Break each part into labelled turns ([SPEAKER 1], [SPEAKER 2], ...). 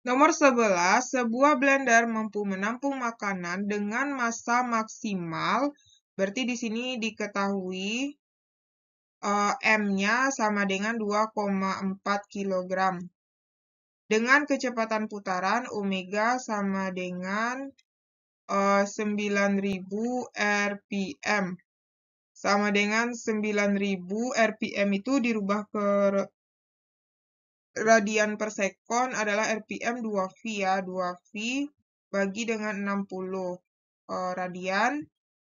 [SPEAKER 1] Nomor 11, sebuah blender mampu menampung makanan dengan massa maksimal, berarti di sini diketahui uh, M-nya sama dengan 2,4 kg. Dengan kecepatan putaran omega sama dengan uh, 9000 rpm. Sama dengan 9000 rpm itu dirubah ke radian per sekon adalah RPM 2V ya, 2V bagi dengan 60 eh, radian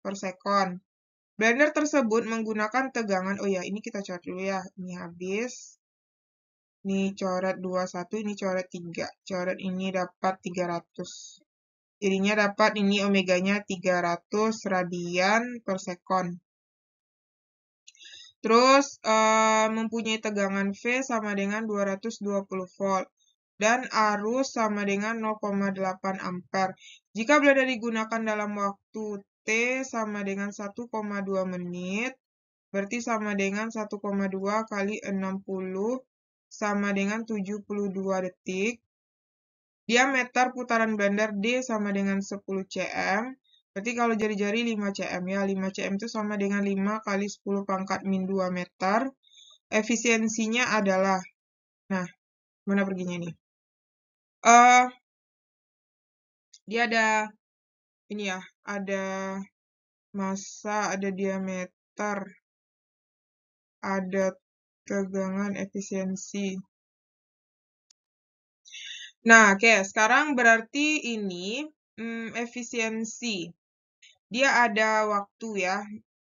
[SPEAKER 1] per sekon. Blender tersebut menggunakan tegangan, oh ya ini kita coret dulu ya, ini habis. Ini coret 21, ini coret 3. Coret ini dapat 300. Jadinya dapat ini omeganya 300 radian per sekon. Terus uh, mempunyai tegangan V sama dengan 220 volt dan arus sama dengan 0,8 ampere. Jika berada digunakan dalam waktu T sama dengan 1,2 menit, berarti sama dengan 1,2 kali 60 sama dengan 72 detik. Diameter putaran blender D sama dengan 10 cm. Berarti kalau jari-jari 5 cm ya, 5 cm itu sama dengan 5 kali 10 pangkat min 2 meter.
[SPEAKER 2] Efisiensinya adalah, nah, mana perginya ini? Uh, dia ada, ini ya, ada masa, ada diameter, ada tegangan efisiensi.
[SPEAKER 1] Nah, oke, okay, sekarang berarti ini hmm, efisiensi dia ada waktu ya.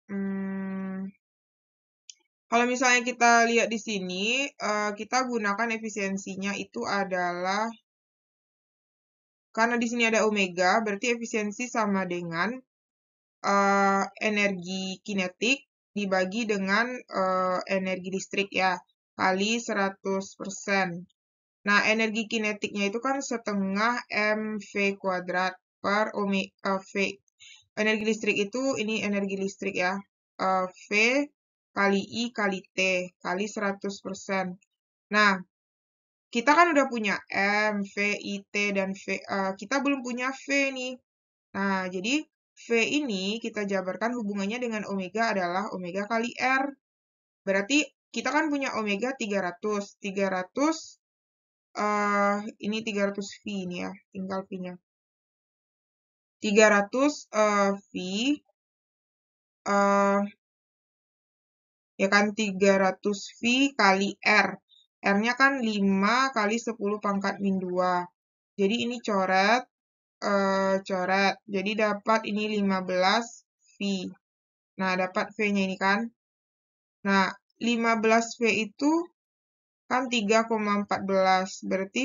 [SPEAKER 1] Hmm, kalau misalnya kita lihat di sini, eh, kita gunakan efisiensinya itu adalah karena di sini ada omega, berarti efisiensi sama dengan uh, energi kinetik dibagi dengan uh, energi listrik ya, kali 100%. Nah, energi kinetiknya itu kan setengah mv kuadrat per omega, uh, v energi listrik itu ini energi listrik ya. Eh, v kali I kali T kali 100%. Nah, kita kan udah punya M, V, I, T, dan V. Uh, kita belum punya V nih. Nah, jadi V ini kita jabarkan hubungannya dengan omega adalah omega kali R. Berarti kita kan punya omega 300. 300, uh, ini
[SPEAKER 2] 300 V ini ya, tinggal V-nya. 300 uh, eh, V uh, ya kan 300
[SPEAKER 1] V kali R. R-nya kan 5 kali 10 pangkat min 2. Jadi ini coret, uh, coret. Jadi dapat ini 15 V. Nah, dapat V-nya ini kan. Nah, 15 V itu kan 3,14. Berarti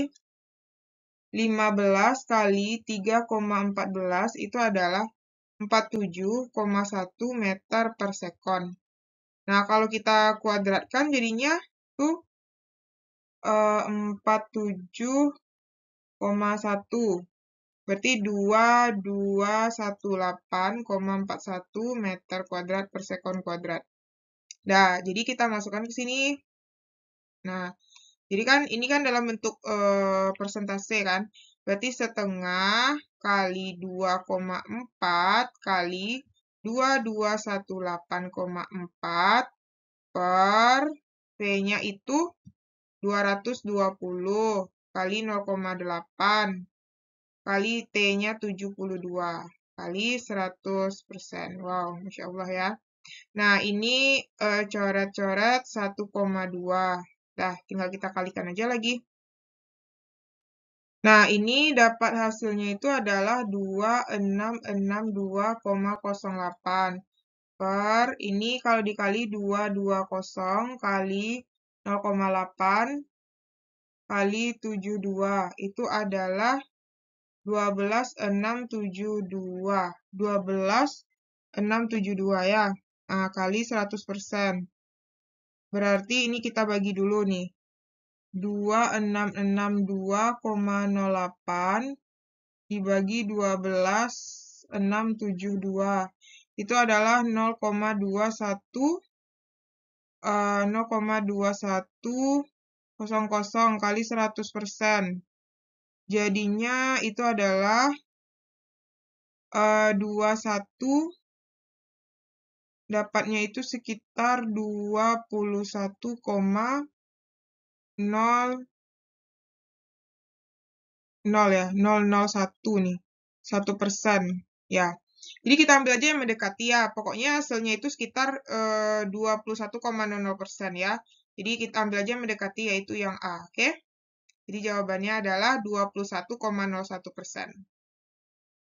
[SPEAKER 1] 15 kali 3,14 itu adalah 47,1 meter per sekon. Nah, kalau kita kuadratkan jadinya tuh eh, 47,1. Berarti 2218,41 meter kuadrat per sekon kuadrat. Nah, jadi kita masukkan ke sini. Nah, jadi kan ini kan dalam bentuk e, persentase kan. Berarti setengah kali 2,4 kali 2218,4 per v nya itu 220 kali 0,8 kali T-nya 72 kali 100%. Wow, Masya Allah ya. Nah, ini e, coret-coret 1,2 Nah, tinggal kita kalikan aja lagi. Nah, ini dapat hasilnya itu adalah 2662,08 per ini kalau dikali 220 kali 0,8 kali 72 itu adalah 12672. 12672 ya. Nah, kali 100%. Berarti ini kita bagi dulu nih. 2662,08 dibagi 12672 itu adalah 0,21 0,2100 eh, kali 100 Jadinya itu adalah 21 eh,
[SPEAKER 2] dapatnya itu sekitar dua puluh ya 0,01 nih 1 persen ya jadi kita ambil
[SPEAKER 1] aja yang mendekati ya pokoknya hasilnya itu sekitar eh, dua puluh persen ya
[SPEAKER 2] jadi kita ambil aja yang mendekati yaitu yang A oke okay? jadi jawabannya adalah 21,01 persen